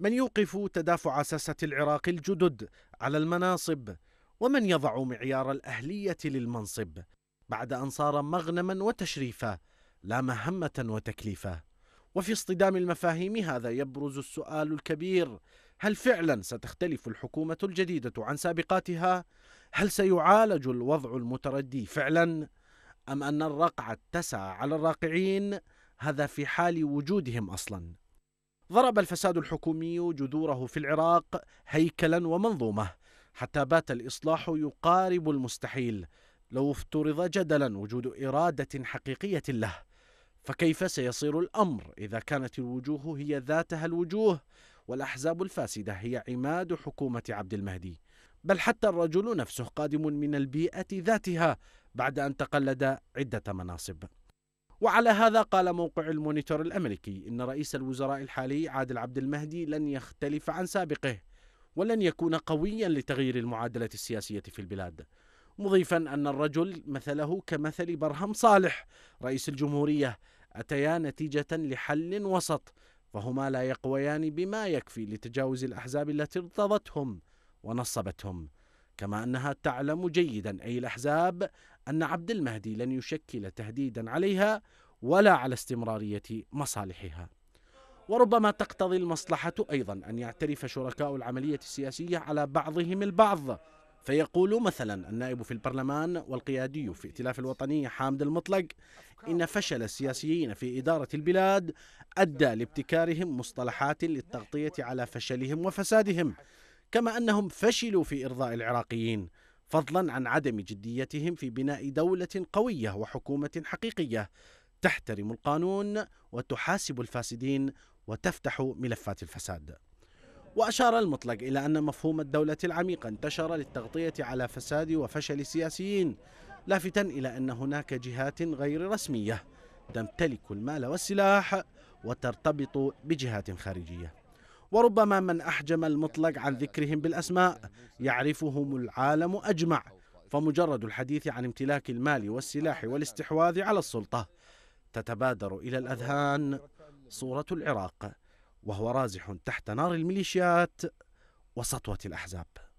من يوقف تدافع ساسة العراق الجدد على المناصب ومن يضع معيار الأهلية للمنصب بعد أن صار مغنما وتشريفا لا مهمة وتكليفا وفي اصطدام المفاهيم هذا يبرز السؤال الكبير هل فعلا ستختلف الحكومة الجديدة عن سابقاتها؟ هل سيعالج الوضع المتردي فعلا؟ أم أن الرقعة اتسع على الراقعين؟ هذا في حال وجودهم أصلاً ضرب الفساد الحكومي جذوره في العراق هيكلا ومنظومه حتى بات الاصلاح يقارب المستحيل لو افترض جدلا وجود اراده حقيقيه له فكيف سيصير الامر اذا كانت الوجوه هي ذاتها الوجوه والاحزاب الفاسده هي عماد حكومه عبد المهدي بل حتى الرجل نفسه قادم من البيئه ذاتها بعد ان تقلد عده مناصب وعلى هذا قال موقع المونيتور الامريكي ان رئيس الوزراء الحالي عادل عبد المهدي لن يختلف عن سابقه ولن يكون قويا لتغيير المعادله السياسيه في البلاد مضيفا ان الرجل مثله كمثل برهم صالح رئيس الجمهوريه اتيا نتيجه لحل وسط فهما لا يقويان بما يكفي لتجاوز الاحزاب التي ارتضتهم ونصبتهم كما انها تعلم جيدا اي الاحزاب أن عبد المهدي لن يشكل تهديدا عليها ولا على استمرارية مصالحها وربما تقتضي المصلحة أيضا أن يعترف شركاء العملية السياسية على بعضهم البعض فيقول مثلا النائب في البرلمان والقيادي في ائتلاف الوطني حامد المطلق إن فشل السياسيين في إدارة البلاد أدى لابتكارهم مصطلحات للتغطية على فشلهم وفسادهم كما أنهم فشلوا في إرضاء العراقيين فضلا عن عدم جديتهم في بناء دوله قويه وحكومه حقيقيه تحترم القانون وتحاسب الفاسدين وتفتح ملفات الفساد وأشار المطلق إلى أن مفهوم الدولة العميقة انتشر للتغطية على فساد وفشل السياسيين لافتا إلى أن هناك جهات غير رسمية تمتلك المال والسلاح وترتبط بجهات خارجيه وربما من أحجم المطلق عن ذكرهم بالأسماء يعرفهم العالم أجمع فمجرد الحديث عن امتلاك المال والسلاح والاستحواذ على السلطة تتبادر إلى الأذهان صورة العراق وهو رازح تحت نار الميليشيات وسطوة الأحزاب